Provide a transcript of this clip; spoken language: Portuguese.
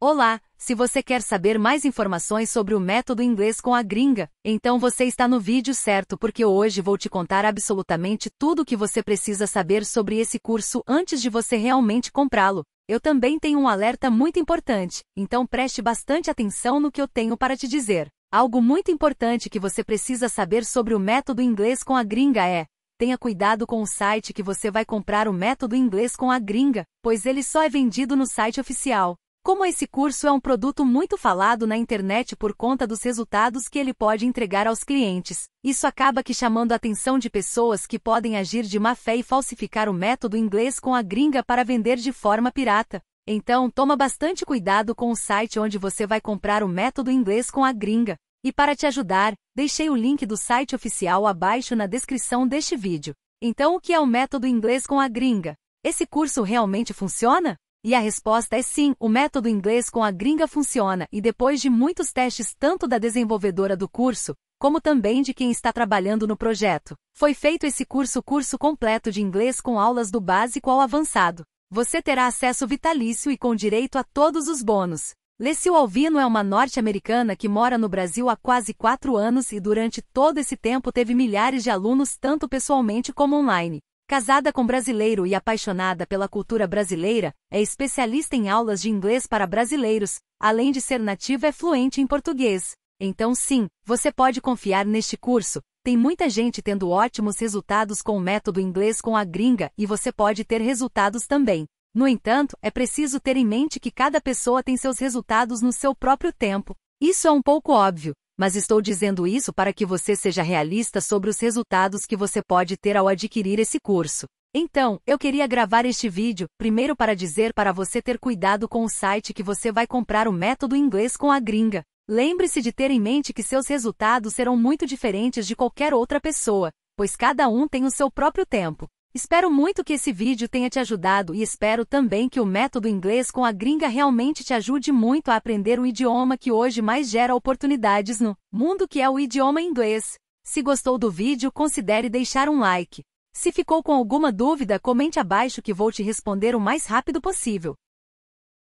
Olá, se você quer saber mais informações sobre o método inglês com a gringa, então você está no vídeo certo porque hoje vou te contar absolutamente tudo o que você precisa saber sobre esse curso antes de você realmente comprá-lo. Eu também tenho um alerta muito importante, então preste bastante atenção no que eu tenho para te dizer. Algo muito importante que você precisa saber sobre o método inglês com a gringa é: tenha cuidado com o site que você vai comprar o método inglês com a gringa, pois ele só é vendido no site oficial. Como esse curso é um produto muito falado na internet por conta dos resultados que ele pode entregar aos clientes, isso acaba que chamando a atenção de pessoas que podem agir de má fé e falsificar o método inglês com a gringa para vender de forma pirata. Então, toma bastante cuidado com o site onde você vai comprar o método inglês com a gringa. E para te ajudar, deixei o link do site oficial abaixo na descrição deste vídeo. Então, o que é o método inglês com a gringa? Esse curso realmente funciona? E a resposta é sim, o método inglês com a gringa funciona e depois de muitos testes tanto da desenvolvedora do curso, como também de quem está trabalhando no projeto. Foi feito esse curso curso completo de inglês com aulas do básico ao avançado. Você terá acesso vitalício e com direito a todos os bônus. Lecil Alvino é uma norte-americana que mora no Brasil há quase quatro anos e durante todo esse tempo teve milhares de alunos tanto pessoalmente como online. Casada com brasileiro e apaixonada pela cultura brasileira, é especialista em aulas de inglês para brasileiros, além de ser nativa e é fluente em português. Então sim, você pode confiar neste curso. Tem muita gente tendo ótimos resultados com o método inglês com a gringa e você pode ter resultados também. No entanto, é preciso ter em mente que cada pessoa tem seus resultados no seu próprio tempo. Isso é um pouco óbvio, mas estou dizendo isso para que você seja realista sobre os resultados que você pode ter ao adquirir esse curso. Então, eu queria gravar este vídeo, primeiro para dizer para você ter cuidado com o site que você vai comprar o método inglês com a gringa. Lembre-se de ter em mente que seus resultados serão muito diferentes de qualquer outra pessoa, pois cada um tem o seu próprio tempo. Espero muito que esse vídeo tenha te ajudado e espero também que o método inglês com a gringa realmente te ajude muito a aprender um idioma que hoje mais gera oportunidades no mundo que é o idioma inglês. Se gostou do vídeo, considere deixar um like. Se ficou com alguma dúvida, comente abaixo que vou te responder o mais rápido possível.